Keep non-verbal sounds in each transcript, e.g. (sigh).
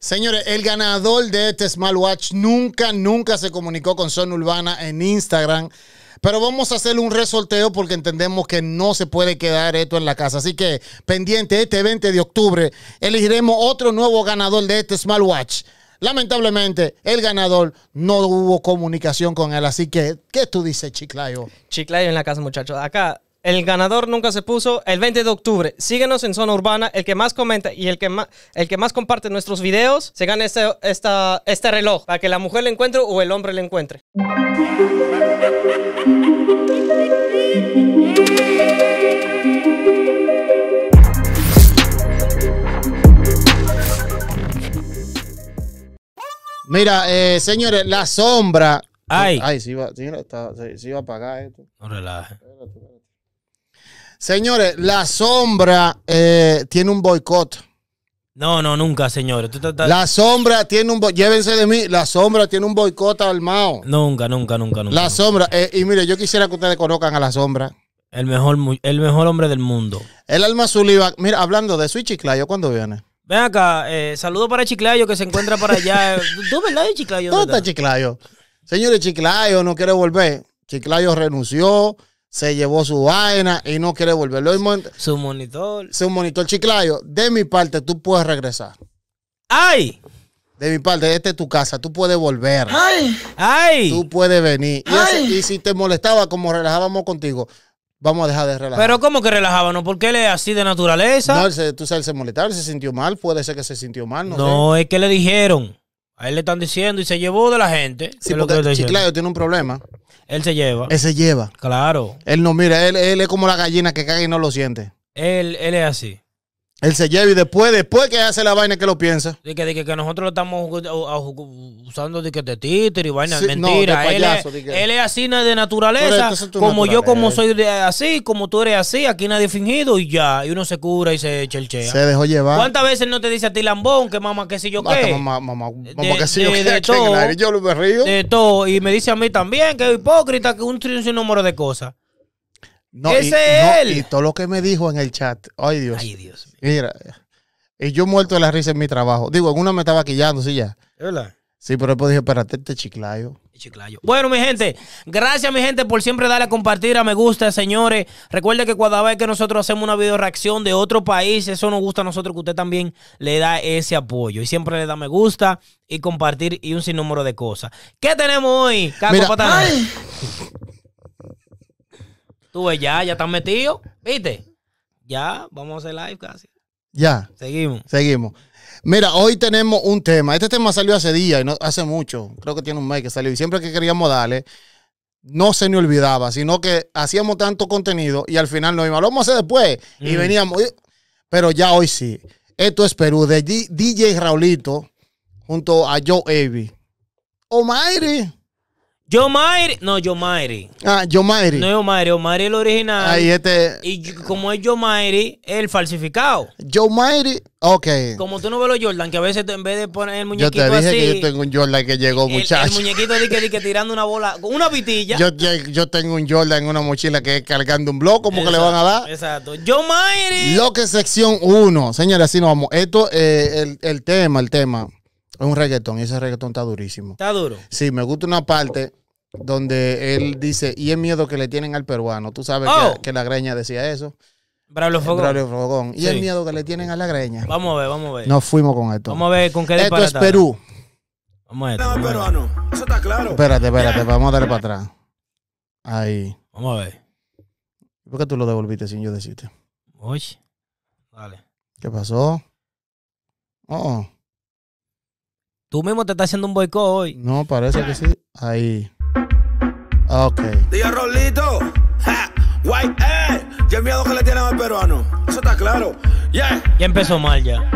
Señores, el ganador de este smartwatch nunca, nunca se comunicó con Son Urbana en Instagram. Pero vamos a hacer un resorteo porque entendemos que no se puede quedar esto en la casa. Así que pendiente, este 20 de octubre elegiremos otro nuevo ganador de este smartwatch. Lamentablemente, el ganador no hubo comunicación con él. Así que, ¿qué tú dices, Chiclayo? Chiclayo en la casa, muchachos. Acá el ganador nunca se puso. El 20 de octubre. Síguenos en Zona Urbana. El que más comenta y el que más, el que más comparte nuestros videos se gana este, este reloj para que la mujer le encuentre o el hombre le encuentre. Mira, eh, señores, la sombra. Ay. Ay, sí va, a apagar esto. No relaje. Señores, La Sombra eh, tiene un boicot. No, no, nunca, señores. La Sombra tiene un... Llévense de mí. La Sombra tiene un boicot armado. Nunca, nunca, nunca, nunca. La Sombra. Eh, y mire, yo quisiera que ustedes conozcan a La Sombra. El mejor, el mejor hombre del mundo. El alma Zuliva. Mira, hablando de eso Chiclayo, ¿cuándo viene? Ven acá, eh, saludo para Chiclayo que se encuentra para allá. (laughs) ¿Tú, verdad, Chiclayo? ¿Dónde está Chiclayo? Señores, Chiclayo no quiere volver. Chiclayo renunció se llevó su vaina y no quiere volverlo. Su monitor. Su monitor chiclayo. De mi parte, tú puedes regresar. ¡Ay! De mi parte, esta es tu casa, tú puedes volver. ¡Ay! ¡Ay! Tú puedes venir. Y, si te molestaba, como relajábamos contigo, vamos a dejar de relajar. Pero ¿cómo que relajábamos? ¿Por qué él es así de naturaleza? No, se, tú sabes, se molestaba, se sintió mal, puede ser que se sintió mal. No, no es que le dijeron. A él le están diciendo y se llevó de la gente. Sí, porque Chiclayo tiene un problema. Él se lleva. Él se lleva. Claro. Él no, mira, él, es como la gallina que caga y no lo siente. Él, él es así. Él se lleva y después, después que hace la vaina que lo piensa. Dice que, nosotros lo estamos eh, usando de, que de y vaina. mentira. él, es, así de naturaleza. como yo, como soy así, como tú eres así, aquí nadie fingido y ya. Y uno se cura y se chelchea. Se dejó llevar. ¿Cuántas veces no te dice a ti lambón que mamá que si yo qué? Mamá, mamá, mamá que si yo qué. De Yo (laughs) me río. De todo. Y me dice a mí también que es hipócrita, que un, un número de cosas. Ese es él. Y todo lo que me dijo en el chat. Ay, Dios. Ay, Dios. Mira. Y yo muerto de la risa en mi trabajo. Digo, en una me estaba quillando, sí, ya. ¿Verdad? Sí, pero después dije, espérate, este chiclayo. Chiclayo. Bueno, mi gente, gracias, mi gente, por siempre darle a compartir, a me gusta, señores. Recuerde que cada vez que nosotros hacemos una video reacción de otro país, eso nos gusta a nosotros que usted también le da ese apoyo. Y siempre le da me gusta y compartir y un sinnúmero de cosas. ¿Qué tenemos hoy, Caco (laughs) Tú ves, ya, ya están metidos, ¿viste? Ya, vamos a hacer live casi. Ya. Seguimos. Seguimos. Mira, hoy tenemos un tema. Este tema salió hace días, no, hace mucho. Creo que tiene un mes que salió. Y siempre que queríamos darle, no se me olvidaba, sino que hacíamos tanto contenido y al final nos Lo vamos a hacer después. Y mm. veníamos. pero ya hoy sí. Esto es Perú, de DJ Raulito, junto a Joe ¡Oh, Omaire. Yomaire, no, Yomaire. Ah, Yomaire. No es Yomaire, Joe es el original. Ahí este. Y como es Joe es el falsificado. Yomaire, ok. Como tú no ves los Jordan, que a veces en vez de poner el muñequito así. Yo te dije que yo tengo un Jordan que llegó, el, muchacho. El muñequito de que, tirando una bola, una pitilla. Yo, yo, tengo un Jordan en una mochila que es cargando un blog, como que le van a dar? Exacto. Yomaire. Lo que sección 1. Señores, así nos vamos. Esto, eh, el, el tema, el tema. Es un reggaetón y ese reggaetón está durísimo. Está duro. Sí, me gusta una parte donde él dice, y el miedo que le tienen al peruano. Tú sabes que, oh. la greña decía eso. Bravo Fogón. Bravo Fogón. Y el miedo que le tienen a la greña. Vamos a ver, vamos a ver. Nos fuimos con esto. Vamos a ver con qué Esto es Perú. Vamos a ver. No, peruano. Eso está claro. Espérate, espérate. Vamos a darle para atrás. Ahí. Vamos a ver. ¿Por qué tú lo devolviste sin yo decirte? Uy. Dale. ¿Qué pasó? Oh. oh. Tú mismo te estás haciendo un boicot hoy. No, parece que sí. Ahí. Ok. Tío Rolito. White miedo que le tienen al peruano. Eso está claro. Ya empezó mal ya.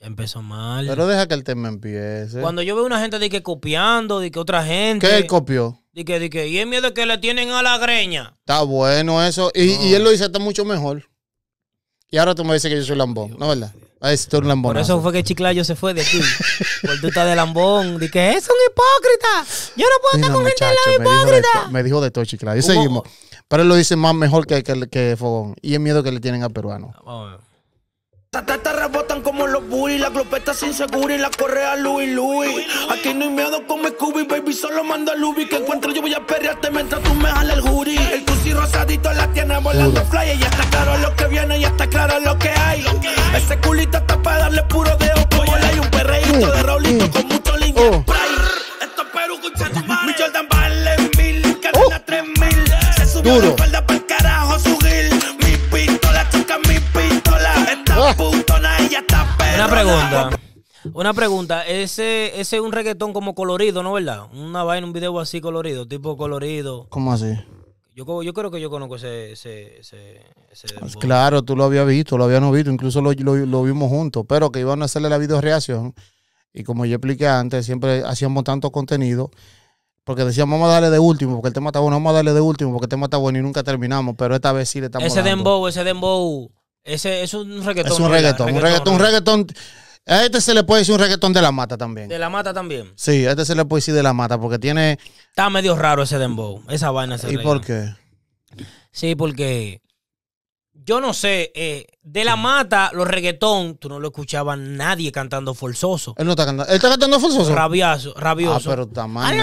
Ya empezó mal. Pero deja que el tema empiece. Cuando yo veo una gente de que copiando, de que otra gente. ¿Qué copió? De que, de que, y el miedo que le tienen a la greña. Está bueno eso. Y, él lo dice está mucho mejor. Y ahora tú me dices que yo soy lambón, ¿no es verdad? un lambón. Por eso fue que Chiclayo se fue de aquí. (laughs) Por estás de lambón. Dije, es un hipócrita. Yo no puedo estar con gente gente la hipócrita. Me dijo de, todo Chiclayo. y Seguimos. Pero él lo dice más mejor que, que, Fogón. Y el miedo que le tienen a peruano Vamos a ver tartas rebotan como los bullies, la glopeta sin seguro y la correa Louis Louis. Aquí no hay miedo con mi Scooby, baby, solo mando a Luby. Que encuentro yo voy a perrearte mientras tú me jales el jury. El cusi rosadito la tiene volando fly y está claro lo que viene y está claro lo que hay. Ese culito está para darle puro de ojo. hay un perreíto de Raulito con mucho línea oh. spray. Esto es Perú, escucha tu madre. Mi Jordan vale mil, cadena oh. tres mil. Se Una pregunta, ese, ese es un reggaetón como colorido, ¿no verdad? Una vaina, un video así colorido, tipo colorido. ¿Cómo así? Yo, yo creo que yo conozco ese... ese, ese, pues claro, tú lo habías visto, lo habían visto, incluso lo, vimos juntos, pero que iban a hacerle la video reacción Y como yo expliqué antes, siempre hacíamos tanto contenido, porque decíamos, vamos a darle de último, porque el tema está bueno, vamos a darle de último, porque el tema está bueno y nunca terminamos, pero esta vez sí le estamos Ese dembow, ese dembow ese es un reggaetón. Es un reggaetón, un reggaetón, A este se le puede decir un reggaetón de la mata también. De la mata también. Sí, a este se le puede decir de la mata porque tiene. Está medio raro ese dembow, esa vaina. Ese ¿Y por qué? Sí, porque yo no sé, eh, de la mata, los reggaetón, tú no lo escuchabas nadie cantando forzoso. Él no está cantando. ¿Él está cantando forzoso? Rabioso, rabioso. Ah, pero mal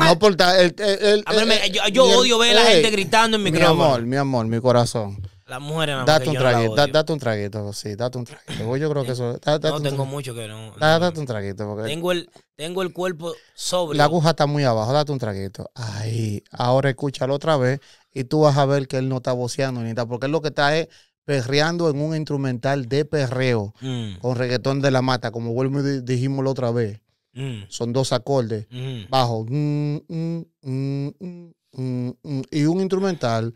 No, por él él eh, yo, odio ver a la eh, gente gritando en mi Mi amor, mi amor, mi corazón. Las mujeres Date un traguito, date un traguito, sí, date un traguito. Yo creo que eh, eso. no tengo mucho que no. date un traguito. tengo, el, cuerpo sobre. La aguja está muy abajo, date un traguito. Ahí, ahora escúchalo otra vez y tú vas a ver que él no está voceando ni nada, porque él lo que está es perreando en un instrumental de perreo mm. con reggaetón de la mata, como vuelvo dijimos la otra vez. Mm. Son dos acordes, mm. bajo y un instrumental.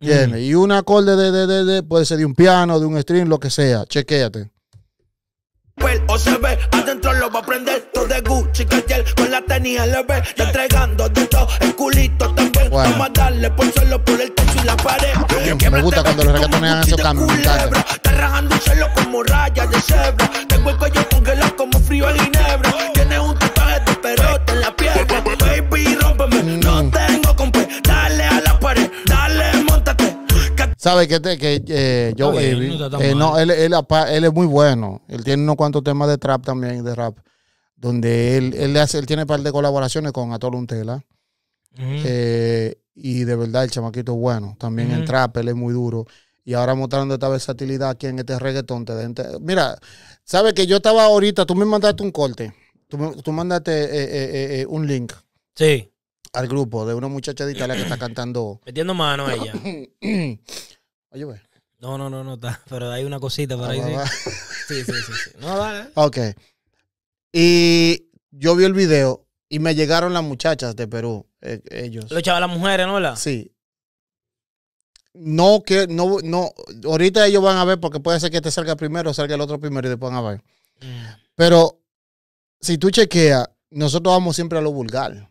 Mm. Y un acorde de, de, de, de, puede ser de un piano, de un string, lo que sea. Chequéate. O se ve, adentro lo va a prender todo de Gucci, Cartier, con la tenía le ve, te entregando de todo, el culito también, bueno. vamos a darle por solo por el techo y la pared. Bien, me gusta cuando los reggaetoneros hacen esos cambios. Está rajando un como rayas de cebra, tengo el cuello congelado como frío en ginebra. ¿Sabes qué? te que eh, yo, no, eh, él, es muy bueno. Él tiene unos cuantos temas de trap también, de rap, donde él, él, hace, él tiene un par de colaboraciones con Atoluntela. Eh, y de verdad, el chamaquito es bueno. También en trap, él es muy duro. Y ahora mostrando esta versatilidad aquí en este reggaetón. Te mira, ¿sabes que yo estaba ahorita? Tú me mandaste un corte. Tú, tú mandaste un link. Sí al grupo de una muchacha de Italia que está cantando. (clears throat) Metiendo mano a ella. (clears throat) Oye, güey. No, no, no, no está. Pero hay una cosita por ah, ahí. sí. sí. sí, sí, No, vale. Ok. Y yo vi el video y me llegaron las muchachas de Perú, eh, ellos. Los chavales, las mujeres, ¿no? La? Sí. No, que no, no. Ahorita ellos van a ver porque puede ser que te este salga primero, salga el otro primero y después van a ver. Mm. Pero si tú chequeas, nosotros vamos siempre a lo vulgar.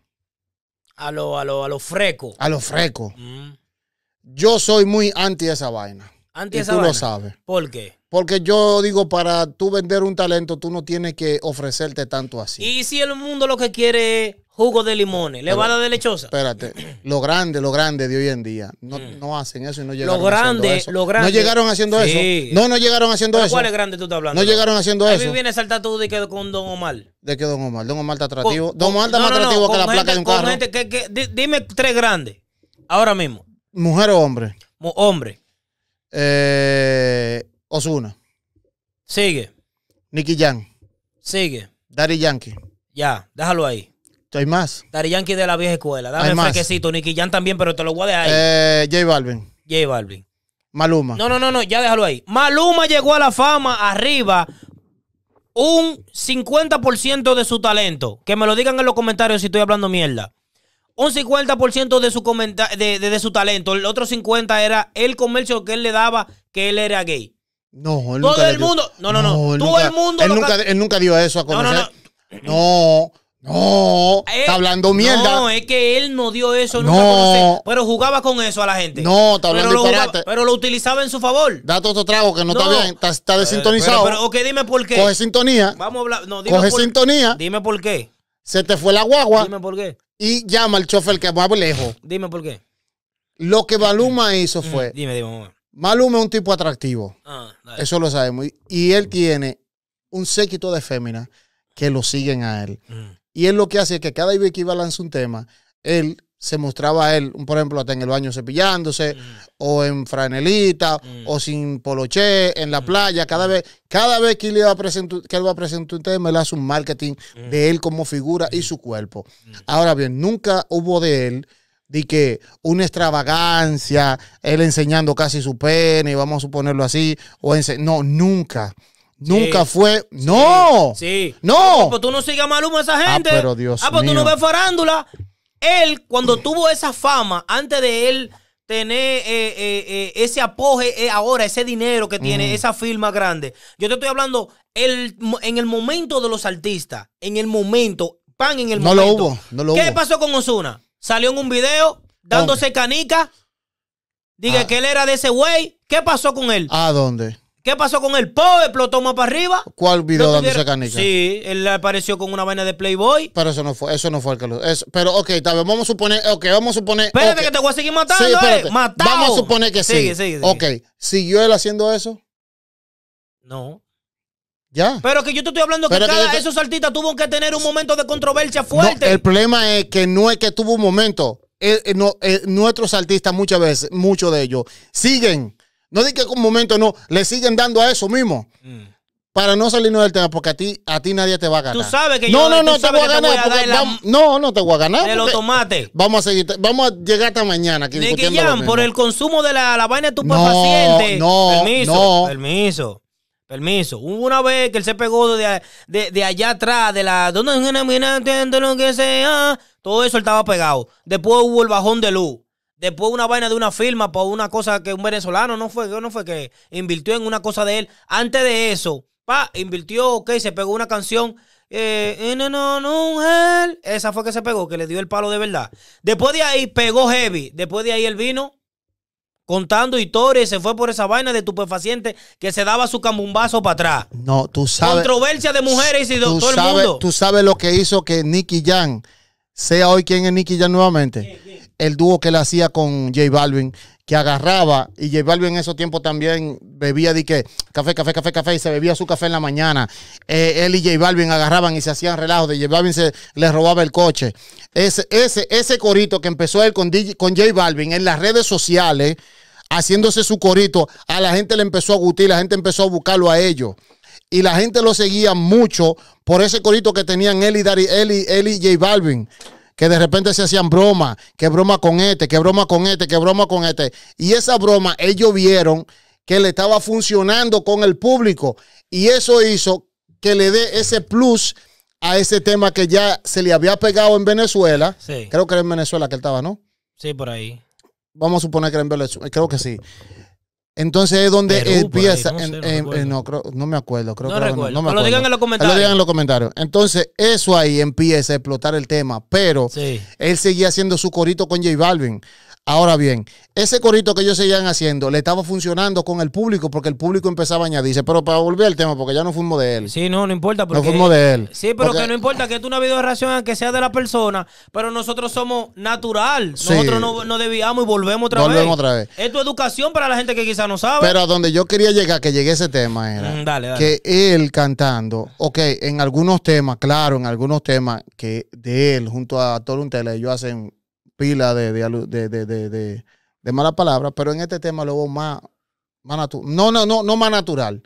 A lo, a lo, a lo freco. A lo freco. Mm. Yo soy muy anti esa vaina. Anti y esa tú lo sabes. ¿Por qué? Porque yo digo, para tú vender un talento, tú no tienes que ofrecerte tanto así. Y si el mundo lo que quiere es jugo de limones, le va a dar de lechosa. Espérate, lo grande, lo grande de hoy en día, no, mm. no hacen eso y no llegaron lo grande, haciendo eso. Lo grande, No llegaron haciendo eso. No, no llegaron haciendo eso. ¿Cuál es grande tú estás hablando? No, llegaron haciendo eso. A viene a saltar tú de que con Don Omar. ¿De qué Don Omar? Don Omar está atractivo. don Omar está más atractivo que la gente, placa de un carro. que, que, dime tres grandes, ahora mismo. ¿Mujer o hombre? hombre. Eh... Osuna. Sigue. Nicky Jan. Sigue. Daddy Yankee. Ya, déjalo ahí. Hay más. Daddy Yankee de la vieja escuela. Dame un fresquecito. Nicky Jan también, pero te lo voy a dejar ahí. Eh, J Balvin. J Balvin. Maluma. No, no, no, no, ya déjalo ahí. Maluma llegó a la fama arriba un 50% de su talento. Que me lo digan en los comentarios si estoy hablando mierda. Un 50% de su, de, de su talento. El otro 50% era el comercio que él le daba que él era gay. No, él Todo el mundo. No, no, no. Todo el mundo. Él nunca, él nunca dio eso a No, no, no. No, eh, está hablando mierda. No, es que él no dio eso nunca No. Pero jugaba con eso a la gente. No, está hablando pero pero lo utilizaba en su favor. Date otro trago que no, está bien, está, eh, desintonizado. Pero, pero, ok, dime por qué. Coge sintonía, Vamos a hablar. No, dime coge sintonía, Dime por qué. se te fue la guagua Dime por qué. y llama al chofer que va lejos. Dime por qué. Lo que Baluma hizo fue, mm, Dime, dime. Maluma es un tipo atractivo. Ah, Eso lo sabemos. Y, él mm. tiene un séquito de féminas que lo siguen a él. Mm. Y él lo que hace es que cada vez que iba a lanzar un tema, él se mostraba a él, por ejemplo, hasta en el baño cepillándose, mm. o en franelita, o sin poloché, en la playa. Cada vez, cada vez que, él iba a que él va a presentar un tema, él hace un marketing de él como figura y su cuerpo. Ahora bien, nunca hubo de él de que una extravagancia, él enseñando casi su pene, vamos a suponerlo así, o no, nunca. Nunca fue. ¡No! Sí. ¡No! Ah, pero pues tú no humo a esa ah, gente. Ah, pero Dios Ah, pero pues tú no ves farándula. Él, cuando tuvo esa fama, antes de él tener eh, eh, eh ese apoge eh, ahora, ese dinero que tiene, esa firma grande. Yo te estoy hablando el, en el momento de los artistas. En el momento. Pan en el no momento. No lo hubo. No ¿Qué pasó con Osuna? salió en un video dándose canica diga ah. que él era de ese güey. ¿Qué pasó con él? ¿A dónde? ¿Qué pasó con él? Pobre, ¿Explotó más para arriba? ¿Cuál video dándose canica? Sí, él apareció con una vaina de Playboy. Pero eso no fue, eso no fue el que pero, ok, tal vez vamos a suponer, ok, vamos a suponer. Espérate que te voy a seguir matando, sí, ¿eh? Matado. Vamos a suponer que sí. sigue, sigue. Ok. ¿Siguió él haciendo eso? No. Pero que yo te estoy hablando que, cada esos artistas tuvo que tener un momento de controversia fuerte. el problema es que no es que tuvo un momento. Eh, eh, eh, nuestros artistas muchas veces, muchos de ellos, siguen. No digo que un momento no, le siguen dando a eso mismo. Mm. Para no salirnos del tema, porque a ti, a ti nadie te va a ganar. Tú sabes que no, yo no, te voy a ganar. no, no te voy a ganar. De Vamos a seguir, vamos a llegar hasta mañana. Nicky por el consumo de la, vaina de tu no, paciente. No, permiso, no. permiso. Permiso. Hubo una vez que él se pegó de, de allá atrás, de la. lo que sea. Todo eso él estaba pegado. Después hubo el bajón de luz. Después una vaina de una firma por una cosa que un venezolano no fue, no fue que invirtió en una cosa de él. Antes de eso, pa, invirtió, ok, se pegó una canción. Eh, no, no, no, Esa fue que se pegó, que le dio el palo de verdad. Después de ahí pegó heavy. Después de ahí él vino contando historias, se fue por esa vaina de estupefaciente que se daba su cambumbazo para atrás. No, tú sabes. Controversia de mujeres y todo el mundo. Tú sabes lo que hizo que Nicky Jan sea hoy quien es Nicky Jan nuevamente. El dúo que le hacía con J Balvin que agarraba y J Balvin en esos tiempos también bebía de que café, café, café, café y se bebía su café en la mañana. Eh, él y J Balvin agarraban y se hacían relajos. De J Balvin se le robaba el coche. Ese, ese, ese corito que empezó él con, con J Balvin en las redes sociales, haciéndose su corito, a la gente le empezó a gustar, la gente empezó a buscarlo a ellos. Y la gente lo seguía mucho por ese corito que tenían él y, él y J Balvin que de repente se hacían bromas, que broma con este, que broma con este, que broma con este. Y esa broma ellos vieron que le estaba funcionando con el público y eso hizo que le dé ese plus a ese tema que ya se le había pegado en Venezuela. Creo que era en Venezuela que él estaba, ¿no? Sí, por ahí. Vamos a suponer que era en Venezuela, creo que sí. Entonces es donde empieza. Eh, no, en, no, no, me acuerdo. Creo que recuerdo. No me acuerdo. Lo digan en los comentarios. Lo digan en los comentarios. Entonces, eso ahí empieza a explotar el tema. Pero él seguía haciendo su corito con J Balvin. Ahora bien, ese corito que ellos seguían haciendo le estaba funcionando con el público porque el público empezaba a añadirse. Pero para volver al tema, porque ya no fuimos de él. Sí, no, no importa. Porque, no fuimos de él. Sí, pero que no importa que tú una video reacción que sea de la persona, pero nosotros somos natural. Nosotros no, debíamos y volvemos otra vez. Volvemos otra vez. Es tu educación para la gente que quizá no sabe. Pero a donde yo quería llegar, que llegué a ese tema, era mm, que él cantando, ok, en algunos temas, claro, en algunos temas que de él junto a tele, ellos hacen pila de de mala palabra, pero en este tema lo veo más, más natural. No, no, no, no más natural.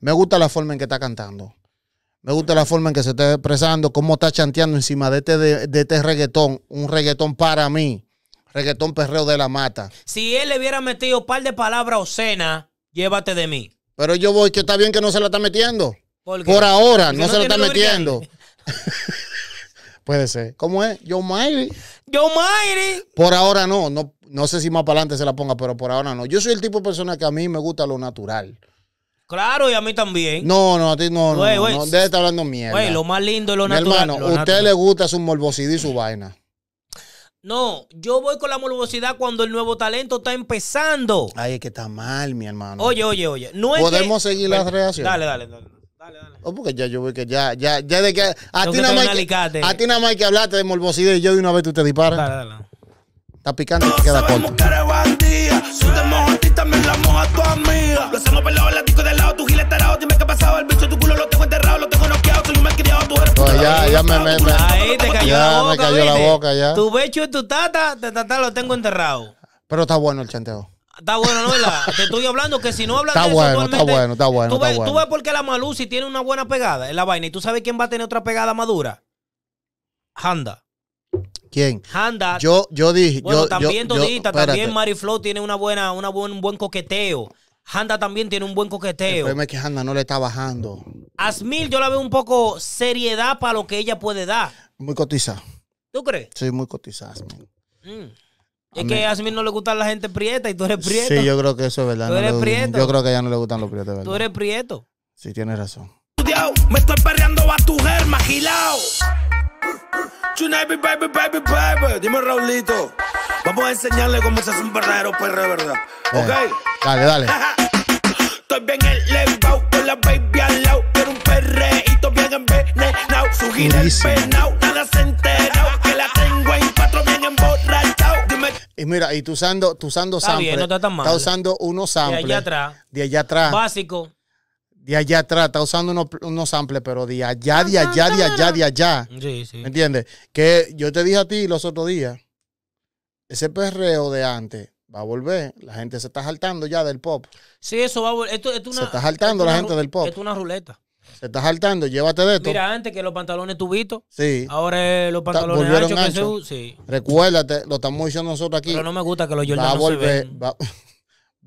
Me gusta la forma en que está cantando. Me gusta la forma en que se está expresando, cómo está chanteando encima de este, de, este reggaetón. Un reggaetón para mí. Reggaetón perreo de la mata. Si él le hubiera metido un par de palabras cena llévate de mí. Pero yo voy, que está bien que no se la está metiendo. Por, ahora, no, se lo está metiendo. (laughs) Puede ser. ¿Cómo es? Yo Mighty. Yo Mighty. Por ahora no, no. No sé si más para adelante se la ponga, pero por ahora no. Yo soy el tipo de persona que a mí me gusta lo natural. Claro, y a mí también. No, no, a ti no. no, no, estar hablando mierda. lo más lindo es lo natural. Hermano, a usted le gusta su morbosidad y su vaina. No, yo voy con la morbosidad cuando el nuevo talento está empezando. Ay, es que está mal, mi hermano. Oye, oye, oye. ¿Podemos seguir las reacciones? Dale, dale, dale. Dale, dale. Oh, porque ya yo veo que ya, ya, ya de que. A ti nada más hay que, a ti nada más que hablarte de morbosidad y yo de una vez tú te disparas. Dale, dale. Está picante y te queda corto. Si te mojas a ti, también la a tu amiga. Lo hemos pelado, la disco del lado, tu gil estarado. Dime qué pasado, el bicho, tu culo lo tengo enterrado, lo tengo noqueado, soy un malcriado, tú eres puta. Ya, ya me, me, me. Ahí te cayó ya, la boca. Ya me cayó ¿viste? la boca, ya. Tu becho y tu tata, te tata lo tengo enterrado. Pero está bueno el chanteo. Está bueno, ¿no? (laughs) Te estoy hablando que si no hablas de eso, bueno, está bueno, está bueno, está bueno. Tú ves por qué la Malusi tiene una buena pegada en la vaina. ¿Y tú sabes quién va a tener otra pegada madura? Handa. ¿Quién? Handa. Yo, yo dije. Bueno, también Todita, también. también Mariflo tiene una buena, una buen, un buen coqueteo. Handa también tiene un buen coqueteo. El que Handa no le está bajando. Asmil, yo la veo un poco seriedad para lo que ella puede dar. Muy cotizada. ¿Tú crees? Sí, muy cotizada, Asmil. Mm. Es que a mismo no le gustan la gente prieta y tú eres prieto. Sí, yo creo que eso es verdad. Tú eres prieto. Yo creo que a ella no le gustan los prietos, ¿verdad? Tú eres prieto. Sí, tienes razón. Me estoy perreando a tu germa, gilao. Baby, baby, baby, baby. Dime, Raulito. Vamos a enseñarle cómo se hace un verdadero perre, ¿verdad? Eh, ¿Ok? Dale, dale. (laughs) estoy bien elevado con la baby al lado. Quiero un perreíto bien envenenado. Su el penao. Nada Y mira, y tú usando, tú usando está bien, no está tan mal. Está usando unos samples. De allá atrás. De allá atrás. Básico. De allá atrás, está usando unos, samples, pero de allá, de allá, de allá, de allá. Sí, sí. ¿Me entiendes? Que yo te dije a ti los otros días, ese perreo de antes va a volver. La gente se está saltando ya del pop. Sí, eso va a volver. se está saltando la gente del pop. Esto es una ruleta. Se está saltando, llévate de esto. Mira, antes que los pantalones tubitos. Sí. Ahora los pantalones Recuérdate, lo estamos diciendo nosotros aquí. Pero no me gusta que los Jordan va a volver, (laughs)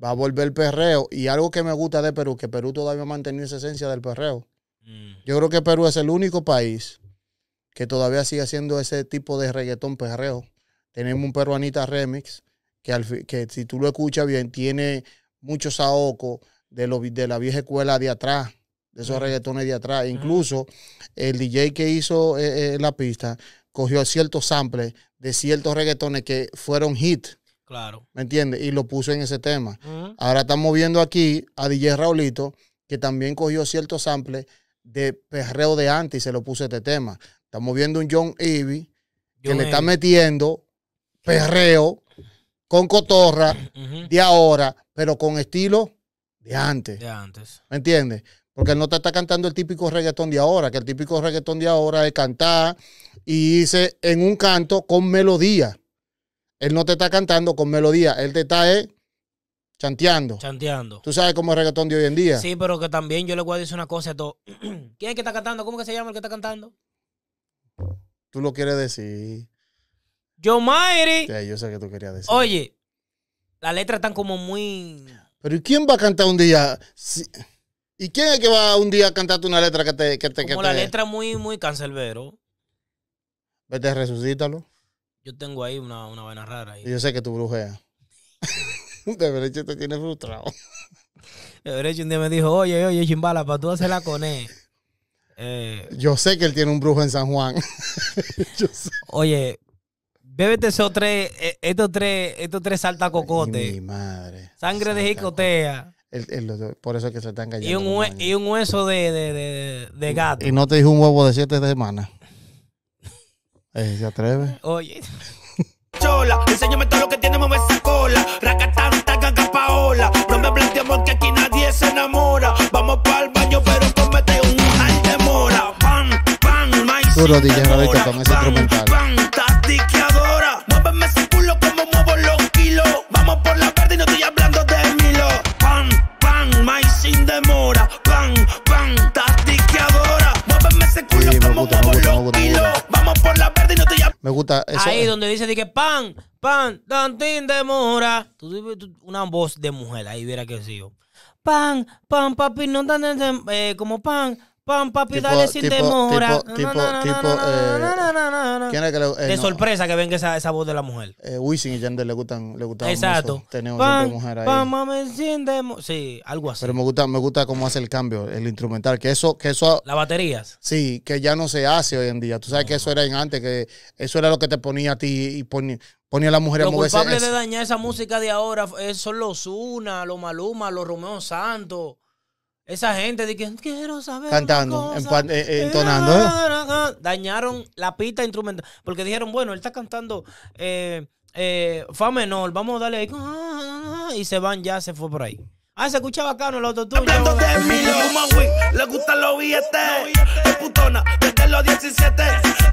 Va, a volver el perreo. Y algo que me gusta de Perú, que Perú todavía ha mantenido esa esencia del perreo. Mm. Yo creo que Perú es el único país que todavía sigue haciendo ese tipo de reggaetón perreo. Tenemos un peruanita remix que, que si tú lo escuchas bien, tiene muchos saoco de, de la vieja escuela de atrás de esos reggaetones de atrás. Incluso el DJ que hizo eh, eh, la pista cogió ciertos samples de ciertos reggaetones que fueron hit. Claro. ¿Me entiendes? Y lo puso en ese tema. Ahora estamos viendo aquí a DJ Raulito, que también cogió ciertos samples de perreo de antes y se lo puso este tema. Estamos viendo un John Ivy que le está metiendo perreo con cotorra de ahora, pero con estilo de antes. De antes. ¿Me entiendes? Porque él no te está cantando el típico reggaetón de ahora, que el típico reggaetón de ahora es cantar y dice en un canto con melodía. Él no te está cantando con melodía, él te está eh, chanteando. Chanteando. Tú sabes cómo es el reggaetón de hoy en día. Sí, pero que también yo le voy a decir una cosa a todo. (clears throat) ¿Quién es el que está cantando? ¿Cómo que se llama el que está cantando? Tú lo quieres decir. Yo Mayri. Sí, yo sé que tú querías decir. Oye, las letras están como muy. Pero quién va a cantar un día? ¿Y quién es que va un día a cantarte una letra que te... Que te Como la letra muy, muy cancelbero. Vete, resucítalo. Yo tengo ahí una, una vaina rara. yo sé que tú brujeas. (laughs) de derecho te tiene frustrado. De derecho un día me dijo, oye, oye, chimbala, para tú hacerla con él. Eh, yo sé que él tiene un brujo en San Juan. (laughs) Oye, bébete esos tres, eh, estos tres, estos tres saltacocotes. Mi madre. Sangre de jicotea. El, el, por eso es que se están cayendo. Y un, y un hueso de, de, de, gato. Y no te dijo un huevo de siete semanas. (laughs) Eh, ¿Se atreve? Oye. (laughs) Chola, enséñame todo lo que tiene, mueve esa cola. Racatán, taca, paola. No me planteamos que aquí nadie se enamora. Vamos para el baño, pero Comete un mal de mora. Pan, pan, maíz. Duro, DJ Radito, con ese instrumental. donde dice de que pan, pan, tantín de mora. Tú, una voz de mujer, ahí hubiera que sí Pan, pan, papi, no tan eh, como pan, Pam, papi, dale sin demora. Tipo, tipo, que le, eh, sorpresa que venga esa, esa voz de la mujer. Eh, Wisin y Yandel le gustan, le gustan Exacto. Tenemos una mujer ahí. Pam, mamá, sin demora. Sí, algo así. Pero me gusta, me gusta cómo hace el cambio, el instrumental. Que eso, que eso. Las baterías. Sí, que ya no se hace hoy en día. Tú sabes que eso era en antes, que eso era lo que te ponía a ti y ponía. Ponía a la mujer a moverse. Es de dañar esa música de ahora eh, son los Una, los Maluma, los Romeo Santos. Esa gente de que quiero saber. Cantando, eh, eh, entonando. (laughs) Dañaron la pista instrumental. Porque dijeron, bueno, él está cantando eh, eh, Fa menor, vamos a darle ahí. (laughs) Y se van, ya se fue por ahí. Ah, se escucha bacano el otro tuyo. le gustan los billetes. De putona, desde los 17.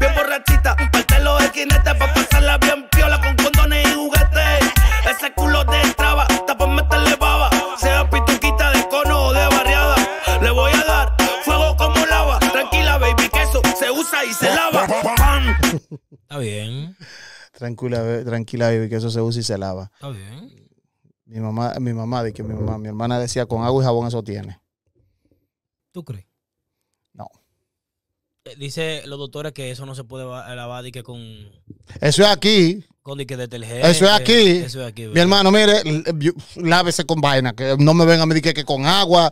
Bien borrachita, parte los esquinetes. Pa' pasarla bien piola con condones y juguetes. Ese culo de traba, está por meterle usa y se lava. Está bien. Tranquila, tranquila, baby, que eso se usa y se lava. Está bien. Mi mamá, mi mamá, de que mi hermana decía, con agua y jabón eso tiene. ¿Tú crees? No. Eh, dice los doctores que eso no se puede lavar y que con. Eso es aquí. Con que detergente. Eso es aquí. Mi hermano, mire, lávese con vaina. Que no me venga a mí que, con agua,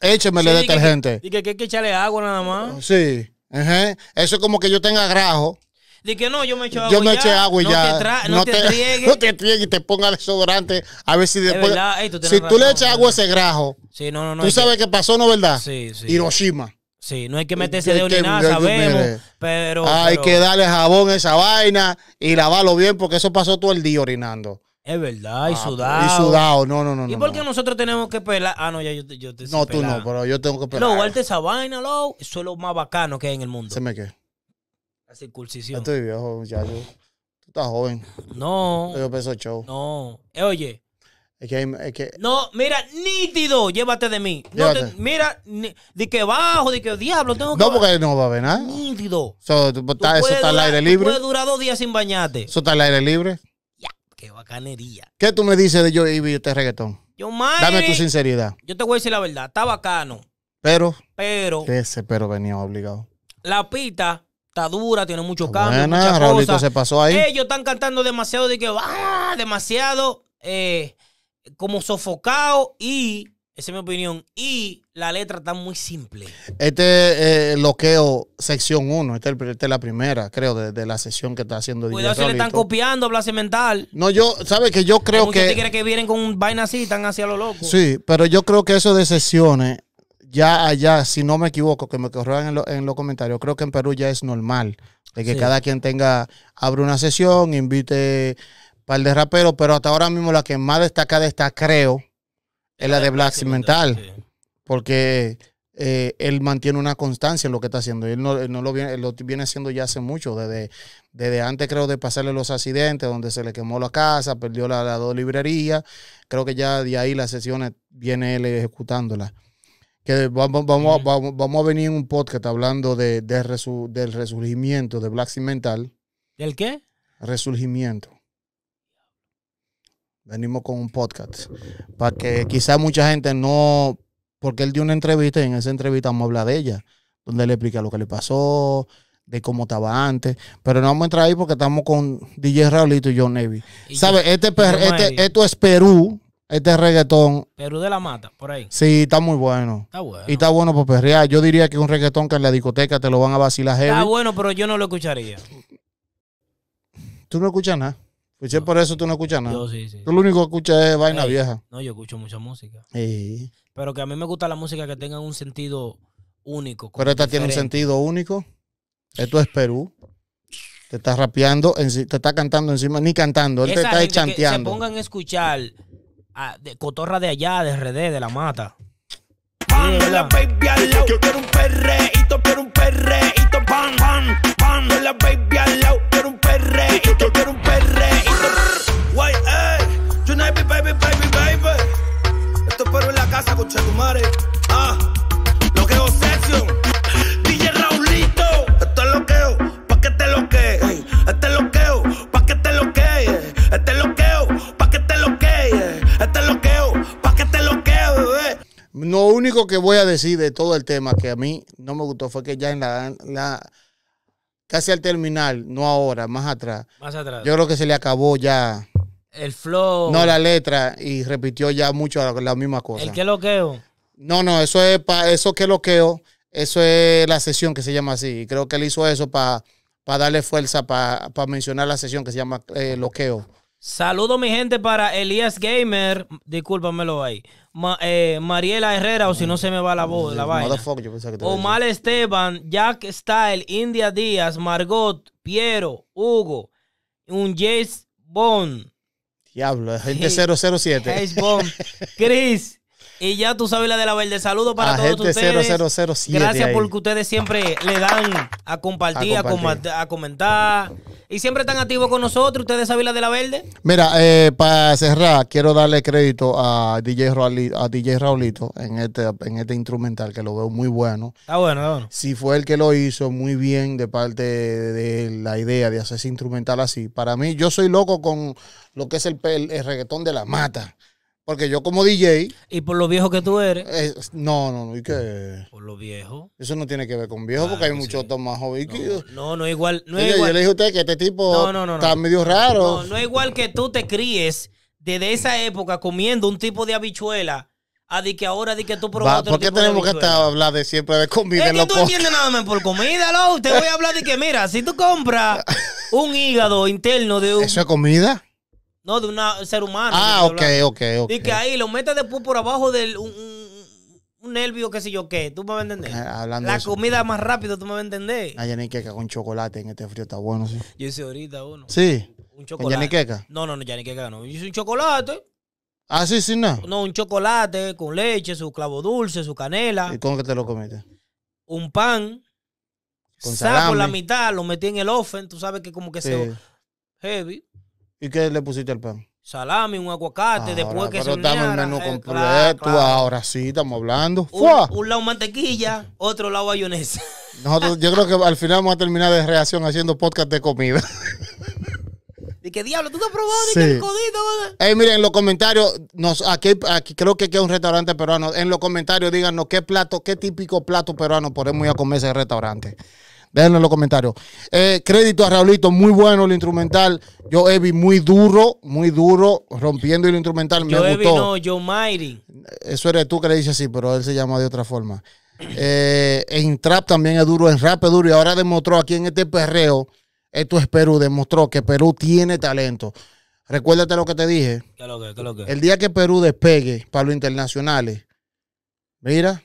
échemele detergente. Y que, que, hay que echarle agua nada más. Sí. Eso es como que yo tenga grajo. De que no, yo me eché agua. Yo eché agua y ya. (laughs) no, te, triegue no te triegues y te ponga desodorante. A ver si después. si tú le echas agua a ese grajo. Sí, no, no, no. Tú sabes que... pasó, ¿no verdad? Sí, sí. Hiroshima. Sí, no hay que meterse de orinar, sabemos. Pero. Hay que darle jabón a esa vaina y lavarlo bien porque eso pasó todo el día orinando. Es verdad, y ah, sudado. Pues, y sudado, no, no, no. ¿Y por qué nosotros tenemos que pelar? Ah, no, ya yo, yo te No, tú no, pero yo tengo que pelar. No, guarda esa vaina, lo. Eso es lo más bacano que hay en el mundo. ¿Se me qué? La circuncisión. Yo estoy viejo, ya yo. Tú estás joven. No. Yo peso show. No. Eh, oye. Es que, que, No, mira, nítido, llévate de mí. No mira, ni, de que bajo, de que diablo tengo que. No, porque no va a haber nada. Nítido. Pues, eso está al aire libre. Tú puedes durar dos días sin bañarte. Eso está al aire libre. Qué bacanería. ¿Qué tú me dices de yo y este reggaetón? Yo, madre... Dame tu sinceridad. Yo te voy a decir la verdad. Está bacano. Pero. Pero. Ese pero venía obligado. La pita está dura, tiene muchos cambios. Buena, Raulito cosas. se pasó ahí. Ellos están cantando demasiado de que. ¡Ah! Demasiado. Eh, como sofocado y esa es mi opinión. Y la letra está muy simple. Este eh, el bloqueo sección 1. Esta es la primera, creo, de, la sesión que está haciendo Cuidado si le están copiando Blase Mental. No, yo, ¿sabes que Yo creo que. quiere que vienen con un vaina así están hacia lo loco. Sí, pero yo creo que eso de sesiones, ya allá, si no me equivoco, que me corran en, los comentarios, creo que en Perú ya es normal. De que cada quien tenga, abre una sesión, invite un par de raperos, pero hasta ahora mismo la que más destacada está, creo es la de Black Mental. Porque eh, él mantiene una constancia en lo que está haciendo. Él no, no lo, viene, lo viene haciendo ya hace mucho, desde, desde antes creo de pasarle los accidentes, donde se le quemó la casa, perdió la dos librerías. Creo que ya de ahí las sesiones viene él ejecutándolas. Que vamos, vamos, a venir en un podcast hablando de, del resurgimiento de Black Mental. ¿Del qué? Resurgimiento venimos con un podcast. Para que quizá mucha gente no. Porque él dio una entrevista y en esa entrevista vamos a hablar de ella, donde le explica lo que le pasó, de cómo estaba antes. Pero no vamos a entrar ahí porque estamos con DJ Raulito y John Navy. ¿Sabes? Este, este esto es Perú. Este reggaetón. Perú de la Mata, por ahí. Sí, está muy bueno. Está bueno. Y está bueno por perrear. Yo diría que un reggaetón que en la discoteca te lo van a vacilar heavy. Está bueno, pero yo no lo escucharía. Tú no escuchas nada. Pues por eso tú no escuchas nada. Yo sí, sí. Tú lo único que escuchas es vaina vieja. No, yo escucho mucha música. Sí. Pero que a mí me gusta la música que tenga un sentido único. Pero esta tiene un sentido único. Esto es Perú. Te estás rapeando, te está cantando encima, ni cantando, él te está chanteando. Que se pongan a escuchar de, cotorra de allá, de RD, de la mata. un quiero pan, pan, pan. la baby al lado, quiero un perreíto, quiero un perreíto. Guay, eh, you baby, baby, baby. Esto es en la casa con Chetumare. que voy a decir de todo el tema que a mí no me gustó fue que ya en la, la casi al terminal, no ahora, más atrás. Más atrás. Yo creo que se le acabó ya. El flow. No la letra y repitió ya mucho la, misma cosa. El que loqueo. No, no, eso es para eso que loqueo. Eso es la sesión que se llama así. Creo que él hizo eso para darle fuerza, para mencionar la sesión que se llama eh, loqueo. Saludo mi gente, para Elías Gamer. Discúlpamelo ahí. Eh, Mariela Herrera, o si no se me va la voz, la Omar Esteban, Jack Style, India Díaz, Margot, Piero, Hugo, un Jace Bond. Diablo, gente 007. Jace Bond. (laughs) Chris, y ya tú sabes la de la verde. Saludos para todos ustedes. 0007 Gracias porque ustedes siempre le dan a compartir, a, comentar. Y siempre están activos con nosotros. Ustedes saben la de la verde. Mira, eh, para cerrar, quiero darle crédito a DJ, Raulito, a DJ en este, en este instrumental que lo veo muy bueno. Está bueno, bueno. Si fue el que lo hizo, muy bien de parte de, la idea de hacer instrumental así. Para mí, yo soy loco con lo que es el, el reggaetón de la mata. Porque yo como DJ... Y por lo viejo que tú eres. no, no, no, ¿y qué? Por lo viejo. Eso no tiene que ver con viejo porque hay muchos otros más jóvenes. No, no, igual, es igual. Yo le dije a usted que este tipo está medio raro. No, no es igual que tú te críes desde esa época comiendo un tipo de habichuela a de que ahora di que tú probaste. ¿Por qué tenemos que estar hablar de siempre de comida? Es que tú entiendes nada más por comida, lo. Te voy a hablar de que, mira, si tú compras (laughs) un hígado interno de un... ¿Eso es comida? No, de un ser humano. Ah, ok, ok, ok. Y que ahí lo metes después por abajo del un, un, nervio, qué sé yo qué. ¿Tú me vas a entender? Hablando la comida más rápido, ¿tú me vas a entender? ni ah, yaniqueca con chocolate en este frío está bueno, sí. Yo hice ahorita uno. Sí. Un chocolate. ¿Con yaniqueca? No, no, no, yaniqueca no. Yo hice un chocolate. Ah, sí, sí, no. No, un chocolate con leche, su clavo dulce, su canela. ¿Y cómo que te lo comiste? Un pan. Con saco la mitad, lo metí en el oven. Tú sabes que como que se... Heavy. ¿Y qué le pusiste al pan? Salami, un aguacate, ah, después que se horneara. el menú eh, completo, ahora sí, estamos hablando. Un, lado mantequilla, otro lado mayonesa. (laughs) Nosotros, yo creo que al final vamos a terminar de reacción haciendo podcast de comida. ¿Y (laughs) qué diablo? ¿Tú te has probado? Sí. qué Eh, miren, en los comentarios, nos, aquí, creo que aquí hay un restaurante peruano. En los comentarios díganos qué plato, qué típico plato peruano podemos ir a comer ese restaurante. Déjenlo en los comentarios. Eh, crédito a Raulito, muy bueno el instrumental. Yo Evi, muy duro, muy duro, rompiendo el instrumental. yo Evi no, yo Mighty. Eso eres tú que le dices así, pero él se llama de otra forma. Eh, en trap también es duro, en rap es duro. Y ahora demostró aquí en este perreo, esto es Perú, demostró que Perú tiene talento. Recuérdate lo que te dije. ¿Qué lo que, qué lo que? El día que Perú despegue para los internacionales, mira,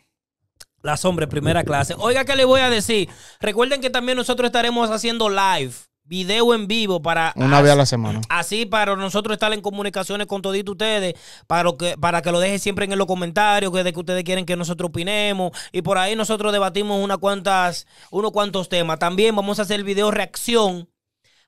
las hombres, primera clase. Oiga, ¿qué le voy a decir? Recuerden que también nosotros estaremos haciendo live video en vivo para una vez a la semana. Así para nosotros estar en comunicaciones con toditos ustedes, para que para que lo dejen siempre en los comentarios que de que ustedes quieren que nosotros opinemos y por ahí nosotros debatimos unas cuantas unos cuantos temas. También vamos a hacer video reacción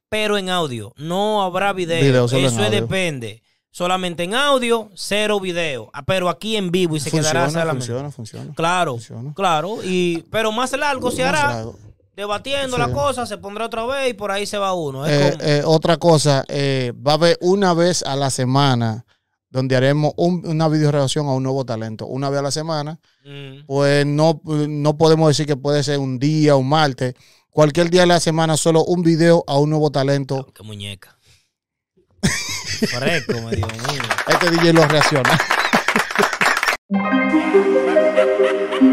pero en audio. No habrá video Eso depende solamente en audio, cero video, ah, pero aquí en vivo y se quedará solamente. Funciona, funciona. Claro, claro, y pero más largo se hará. Debatiendo la cosa, se pondrá otra vez y por ahí se va uno. Eh, eh, otra cosa, eh, va a haber una vez a la semana donde haremos una video relación a un nuevo talento, una vez a la semana. Mm. Pues no, no podemos decir que puede ser un día, un martes, cualquier día de la semana, solo un video a un nuevo talento. ¡Qué muñeca! (laughs) Correcto, me dijo. Este DJ no reacciona. (laughs)